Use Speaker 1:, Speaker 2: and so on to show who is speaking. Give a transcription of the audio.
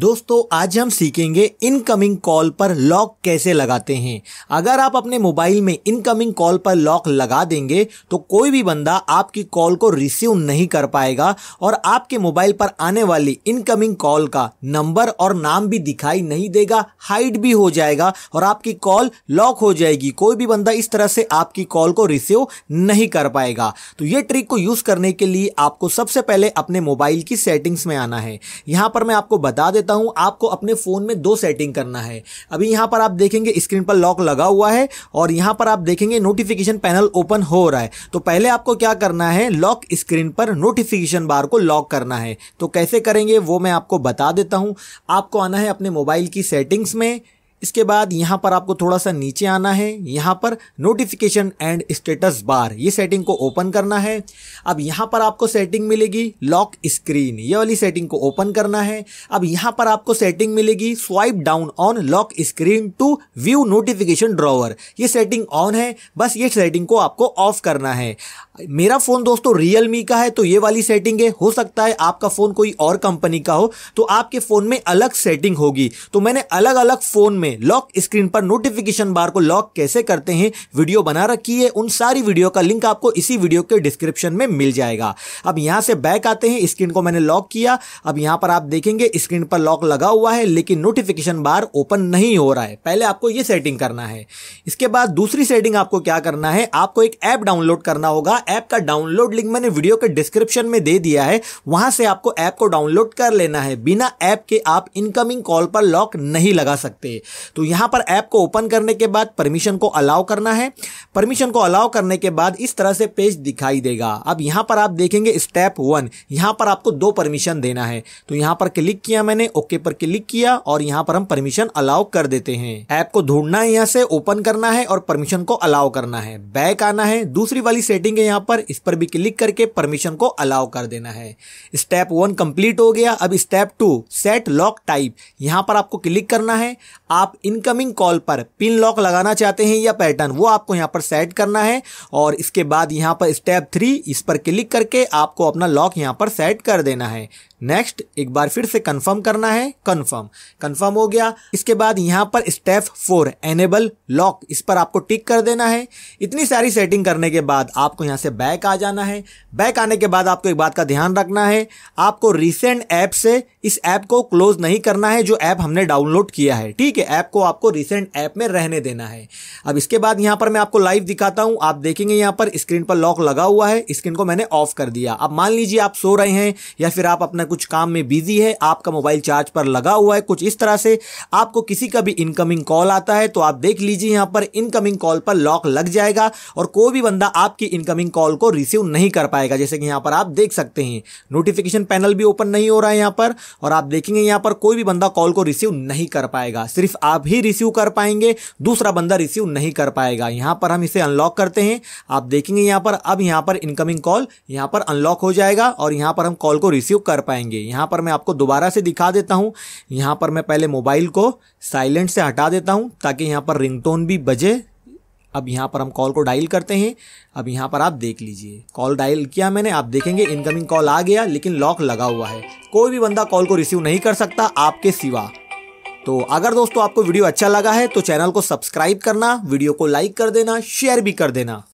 Speaker 1: दोस्तों आज हम सीखेंगे इनकमिंग कॉल पर लॉक कैसे लगाते हैं अगर आप अपने मोबाइल में इनकमिंग कॉल पर लॉक लगा देंगे तो कोई भी बंदा आपकी कॉल को रिसीव नहीं कर पाएगा और आपके मोबाइल पर आने वाली इनकमिंग कॉल का नंबर और नाम भी दिखाई नहीं देगा हाइड भी हो जाएगा और आपकी कॉल लॉक हो जाएगी कोई भी बंदा इस तरह से आपकी कॉल को रिसीव नहीं कर पाएगा तो ये ट्रिक को यूज़ करने के लिए आपको सबसे पहले अपने मोबाइल की सेटिंग्स में आना है यहाँ पर मैं आपको बता देता देता हूं आपको अपने फ़ोन में दो सेटिंग करना है अभी यहां पर आप देखेंगे स्क्रीन पर लॉक लगा हुआ है और यहां पर आप देखेंगे नोटिफिकेशन पैनल ओपन हो रहा है तो पहले आपको क्या करना है लॉक स्क्रीन पर नोटिफिकेशन बार को लॉक करना है तो कैसे करेंगे वो मैं आपको बता देता हूं आपको आना है अपने मोबाइल की सेटिंग्स में इसके बाद यहाँ पर आपको थोड़ा सा नीचे आना है यहाँ पर नोटिफिकेशन एंड स्टेटस बार ये सेटिंग को ओपन करना है अब यहाँ पर आपको सेटिंग मिलेगी लॉक स्क्रीन ये वाली सेटिंग को ओपन करना है अब यहाँ पर आपको सेटिंग मिलेगी swipe down on lock screen to view notification drawer ये सेटिंग ऑन है बस ये सेटिंग को आपको ऑफ करना है मेरा फ़ोन दोस्तों रियल का है तो ये वाली सेटिंग है हो सकता है आपका फ़ोन कोई और कंपनी का हो तो आपके फ़ोन में अलग सेटिंग होगी तो मैंने अलग अलग फ़ोन में में लॉक स्क्रीन पर नोटिफिकेशन बार को लॉक कैसे करते हैं वीडियो बना रखी है उन सारी वीडियो का लिंक आपको इसी वीडियो के डिस्क्रिप्शन में मिल जाएगा अब यहां से बैक आते हैं स्क्रीन को मैंने लॉक किया अब यहां पर आप देखेंगे स्क्रीन पर लॉक लगा हुआ है लेकिन नोटिफिकेशन बार ओपन नहीं हो रहा है पहले आपको यह सेटिंग करना है इसके बाद दूसरी सेटिंग आपको क्या करना है आपको एक ऐप डाउनलोड करना होगा ऐप का डाउनलोड लिंक मैंने वीडियो के डिस्क्रिप्शन में दे दिया है वहां से आपको ऐप को डाउनलोड कर लेना है बिना ऐप के आप इनकमिंग कॉल पर लॉक नहीं लगा सकते तो यहां पर ऐप को ओपन करने के बाद परमिशन को अलाउ करना है परमिशन को अलाउ करने के बाद इस तरह से पेज दिखाई देगा अब यहां पर आप देखेंगे स्टेप वन यहां पर आपको दो परमिशन देना है तो यहां पर क्लिक किया मैंने ओके पर क्लिक किया और यहां पर हम परमिशन अलाउ कर देते हैं ऐप को ढूंढना है यहाँ से ओपन करना है और परमिशन को अलाउ करना है बैक आना है दूसरी वाली सेटिंग है यहाँ पर इस पर भी क्लिक करके परमिशन को अलाउ कर देना है स्टेप वन कंप्लीट हो गया अब step two set lock type यहाँ पर आपको क्लिक करना है आप आप इनकमिंग कॉल पर पिन लॉक लगाना चाहते हैं या पैटर्न वो आपको यहाँ पर सेट करना है और इसके बाद यहाँ पर स्टेप थ्री इस पर क्लिक करके आपको अपना लॉक यहाँ पर सेट कर देना है नेक्स्ट एक बार फिर से कंफर्म करना है कंफर्म कंफर्म हो गया इसके बाद यहाँ पर स्टेप फोर एनेबल लॉक इस पर आपको टिक कर देना है इतनी सारी सेटिंग करने के बाद आपको यहाँ से बैक आ जाना है बैक आने के बाद आपको एक बात का ध्यान रखना है आपको रिसेंट ऐप से इस ऐप को क्लोज नहीं करना है जो ऐप हमने डाउनलोड किया है ठीक है ऐप को आपको रिसेंट ऐप में रहने देना है अब इसके बाद यहाँ पर मैं आपको लाइव दिखाता हूँ आप देखेंगे यहाँ पर स्क्रीन पर लॉक लगा हुआ है स्क्रीन को मैंने ऑफ कर दिया अब मान लीजिए आप सो रहे हैं या फिर आप अपना कुछ काम में बिजी है आपका मोबाइल चार्ज पर लगा हुआ है कुछ इस तरह से आपको किसी का भी इनकमिंग कॉल आता है तो आप देख लीजिए यहां पर इनकमिंग कॉल पर लॉक लग जाएगा और कोई भी बंदा आपकी इनकमिंग कॉल को रिसीव नहीं कर पाएगा जैसे कि यहां पर आप देख सकते हैं नोटिफिकेशन पैनल भी ओपन नहीं हो रहा है यहां पर और आप देखेंगे यहां पर कोई भी बंदा कॉल को रिसीव नहीं कर पाएगा सिर्फ आप ही रिसीव कर पाएंगे दूसरा बंदा रिसीव नहीं कर पाएगा यहां पर हम इसे अनलॉक करते हैं आप देखेंगे यहां पर अब यहां पर इनकमिंग कॉल यहां पर अनलॉक हो जाएगा और यहां पर हम कॉल को रिसीव कर पाएंगे पाएंगे यहाँ पर मैं आपको दोबारा से दिखा देता हूँ यहाँ पर मैं पहले मोबाइल को साइलेंट से हटा देता हूँ ताकि यहाँ पर रिंगटोन भी बजे अब यहाँ पर हम कॉल को डायल करते हैं अब यहाँ पर आप देख लीजिए कॉल डायल किया मैंने आप देखेंगे इनकमिंग कॉल आ गया लेकिन लॉक लगा हुआ है कोई भी बंदा कॉल को रिसीव नहीं कर सकता आपके सिवा तो अगर दोस्तों आपको वीडियो अच्छा लगा है तो चैनल को सब्सक्राइब करना वीडियो को लाइक कर देना शेयर भी कर देना